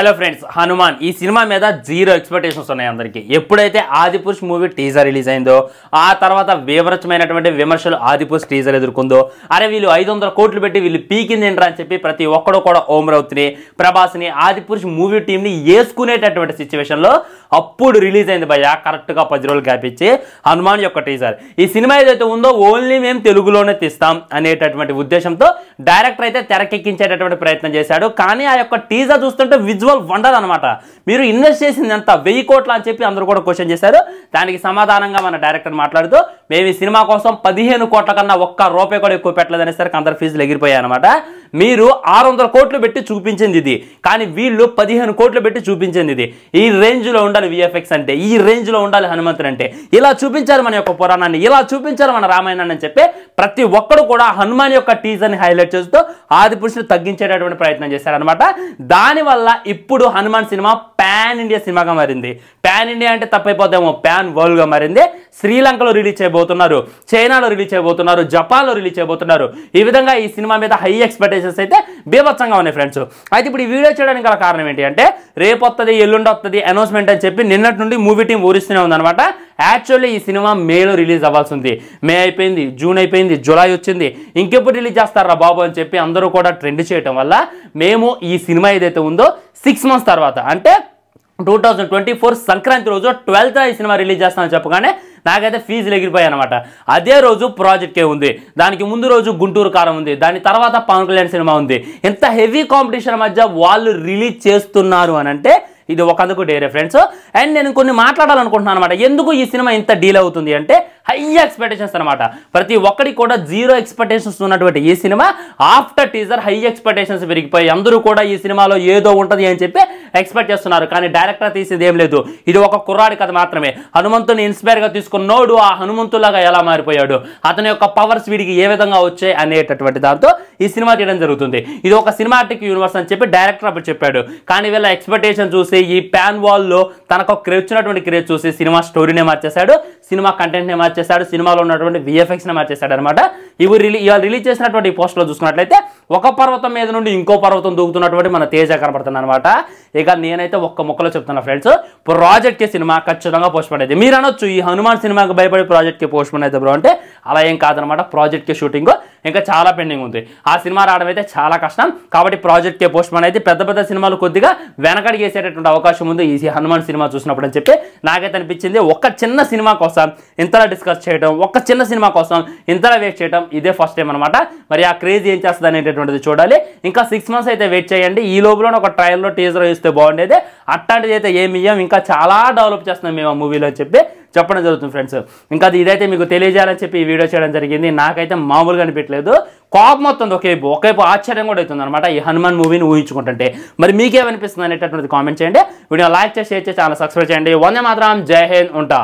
hello friends Hanuman ఈ cinema మీద zero expectations ఉన్నాయి అందరికీ ఎప్పుడైతే ఆదిపురుష్ మూవీ టీజర్ రిలీజ్ అయిందో ఆ తర్వాత వివరచమైనటువంటి విమర్శలు ఆదిపురుష్ టీజర్ ఎదుర్కొందో అరే వీళ్ళు ఐదు కోట్లు పెట్టి వీళ్ళు పీకింది ఏంట్రా అని చెప్పి ప్రతి ఒక్కడు కూడా ఓమరవుతుని ప్రభాస్ని ఆదిపురుష్ మూవీ టీంని వేసుకునేటటువంటి సిచ్యువేషన్లో అప్పుడు రిలీజ్ అయింది భయ్యా కరెక్ట్గా పది రోజులు గ్యాప్ ఇచ్చి హనుమాన్ యొక్క టీజర్ ఈ సినిమా ఏదైతే ఉందో ఓన్లీ మేము తెలుగులోనే తీస్తాం అనేటటువంటి ఉద్దేశంతో డైరెక్టర్ అయితే తెరకెక్కించేటటువంటి ప్రయత్నం చేశాడు కానీ ఆ యొక్క టీజర్ చూస్తుంటే విజువల్ వండర్ అనమాట మీరు ఇన్వెస్ట్ చేసింది ఎంత వెయ్యి కోట్ల అని చెప్పి అందరూ కూడా క్వశ్చన్ చేశారు దానికి సమాధానంగా మన డైరెక్టర్ మాట్లాడుతూ మేము ఈ సినిమా కోసం పదిహేను కోట్ల కన్నా ఒక్క రూపాయి కూడా ఎక్కువ పెట్టలేదనేసరికి అందరు ఫీజులు ఎగిరిపోయాయి అనమాట మీరు ఆరు వందల కోట్లు పెట్టి చూపించింది ఇది కానీ వీళ్ళు పదిహేను కోట్లు పెట్టి చూపించింది ఇది ఈ రేంజ్లో ఉండాలి విఎఫ్ఎక్స్ అంటే ఈ రేంజ్లో ఉండాలి హనుమంతుడు అంటే ఇలా చూపించారు మన యొక్క పురాణాన్ని ఇలా చూపించారు మన రామాయణాన్ని అని చెప్పి ప్రతి ఒక్కరు కూడా హనుమాన్ యొక్క టీజర్ని హైలైట్ చేస్తూ ఆది తగ్గించేటటువంటి ప్రయత్నం చేశారనమాట దానివల్ల ఇప్పుడు హనుమాన్ సినిమా ప్యాన్ ఇండియా సినిమాగా మారింది ప్యాన్ ఇండియా అంటే తప్పైపోద్దేమో ప్యాన్ వరల్డ్గా మారింది శ్రీలంకలో రిలీజ్ చేయబోతున్నారు చైనాలో రిలీజ్ చేయబోతున్నారు జపాన్లో రిలీజ్ చేయబోతున్నారు ఈ విధంగా ఈ సినిమా మీద హై ఎక్స్పెక్టేషన్స్ అయితే బీభత్సంగా ఉన్నాయి ఫ్రెండ్స్ అయితే ఇప్పుడు ఈ వీడియో చేయడానికి గల కారణం ఏంటి అంటే రేపు వస్తుంది ఎల్లుండి వస్తుంది అనౌన్స్మెంట్ అని చెప్పి నిన్నటి నుండి మూవీ టీం ఊరిస్తూనే ఉందన్నమాట యాక్చువల్లీ ఈ సినిమా మేలో రిలీజ్ అవ్వాల్సి ఉంది మే అయిపోయింది జూన్ అయిపోయింది జూలై వచ్చింది ఇంకెప్పుడు రిలీజ్ చేస్తారా బాబు అని చెప్పి అందరూ కూడా ట్రెండ్ చేయటం వల్ల మేము ఈ సినిమా ఏదైతే ఉందో సిక్స్ మంత్స్ తర్వాత అంటే two thousand twenty four Sankranti రోజు ట్వెల్త్ ఈ సినిమా రిలీజ్ చేస్తామని చెప్పగానే నాకైతే ఫీజులు ఎగిరిపోయాయి అనమాట అదే రోజు ప్రాజెక్టే ఉంది దానికి ముందు రోజు గుంటూరు కారం ఉంది దాని తర్వాత పవన్ కళ్యాణ్ సినిమా ఉంది ఎంత హెవీ కాంపిటీషన్ మధ్య వాళ్ళు రిలీజ్ చేస్తున్నారు అని అంటే ఇది ఒకందుకు డేరే ఫ్రెండ్స్ అండ్ నేను కొన్ని మాట్లాడాలనుకుంటున్నాను అనమాట ఎందుకు ఈ సినిమా ఇంత డీల్ అవుతుంది అంటే హై ఎక్స్పెక్టేషన్స్ అనమాట ప్రతి ఒక్కరికి కూడా జీరో ఎక్స్పెక్టేషన్స్ ఉన్నటువంటి ఈ cinema after teaser high expectations పెరిగిపోయి అందరూ కూడా ఈ సినిమాలో ఏదో ఉంటుంది అని చెప్పి ఎక్స్పెక్ట్ చేస్తున్నారు కానీ డైరెక్టర్ తీసేది ఏం లేదు ఇది ఒక కుర్రాడి కథ మాత్రమే హనుమంతుని ఇన్స్పైర్గా తీసుకున్నోడు ఆ హనుమంతులాగా ఎలా మారిపోయాడు అతని యొక్క పవర్స్ వీడికి ఏ విధంగా వచ్చాయి అనేటటువంటి దాంతో ఈ సినిమా తీయడం జరుగుతుంది ఇది ఒక సినిమాటిక్ యూనివర్స్ అని చెప్పి డైరెక్టర్ అప్పుడు చెప్పాడు కానీ వీళ్ళ ఎక్స్పెక్టేషన్ చూసి ఈ ప్యాన్ వాల్లో తనకు వచ్చినటువంటి క్రేజ్ చూసి సినిమా స్టోరీనే మార్చేశాడు సినిమా కంటెంట్ని మార్చేశాడు సినిమాలో ఉన్నటువంటి విఎఫ్ఎక్స్ని మార్చేస్తాడు అనమాట ఇవి రిలీ ఇవాళ రిలీజ్ చేసినటువంటి ఈ పోస్ట్లో చూసుకున్నట్లయితే ఒక పర్వతం మీద నుండి ఇంకో పర్వతం దూకుతున్నటువంటి మన తేజ కనపడుతుంది అనమాట ఇక నేనైతే ఒక్క మొక్కలో చెప్తున్నా ఫ్రెండ్స్ ప్రాజెక్ట్కి సినిమా ఖచ్చితంగా పోస్ట్పోన్ అయితే మీరు అనొచ్చు ఈ హనుమాన్ సినిమాకి భయపడి ప్రాజెక్ట్కి పోస్ట్పోన్ అయితే బ్రో అంటే అలా ఏం కాదనమాట ప్రాజెక్ట్కి షూటింగ్ ఇంకా చాలా పెండింగ్ ఉంది ఆ సినిమా రావడం అయితే చాలా కష్టం కాబట్టి పోస్ట్ పోస్ట్పోన్ అయితే పెద్ద పెద్ద సినిమాలు కొద్దిగా వెనకడి చేసేటటువంటి అవకాశం ఉంది ఈ హనుమాన్ సినిమా చూసినప్పుడు అని చెప్పి నాకైతే అనిపించింది ఒక చిన్న సినిమా కోసం ఇంతలా డిస్కస్ చేయడం ఒక చిన్న సినిమా కోసం ఇంతలా వేస్ట్ చేయడం ఇదే ఫస్ట్ టైం అనమాట మరి ఆ క్రేజ్ ఏం చేస్తుంది అనేటటువంటిది చూడాలి ఇంకా సిక్స్ మంత్స్ అయితే వెయిట్ చేయండి ఈ లోపల ఒక ట్రయల్లో టీజర్ చూస్తే బాగుండేది అట్లాంటిది అయితే ఏమి ఇయ్యం ఇంకా చాలా డెవలప్ చేస్తున్నాం మేము ఆ మూవీలో చెప్పి చెప్పడం జరుగుతుంది ఫ్రెండ్స్ ఇంకా అది ఇదైతే మీకు తెలియజేయాలని చెప్పి ఈ వీడియో చేయడం జరిగింది నాకైతే మామూలుగా అనిపించలేదు కోపం వస్తుంది ఒకేపు ఒకేపు ఆశ్చర్యం కూడా అవుతుంది అనమాట ఈ హనుమాన్ మూవీని ఊహించుకుంటుంటే మరి మీకేమనిపిస్తుంది అనేటటువంటిది కామెంట్ చేయండి వీడియో లైక్ చేసి చేసి ఛానల్ సబ్స్క్రైబ్ చేయండి వందే మాత్రం జై హింద్ ఉంటా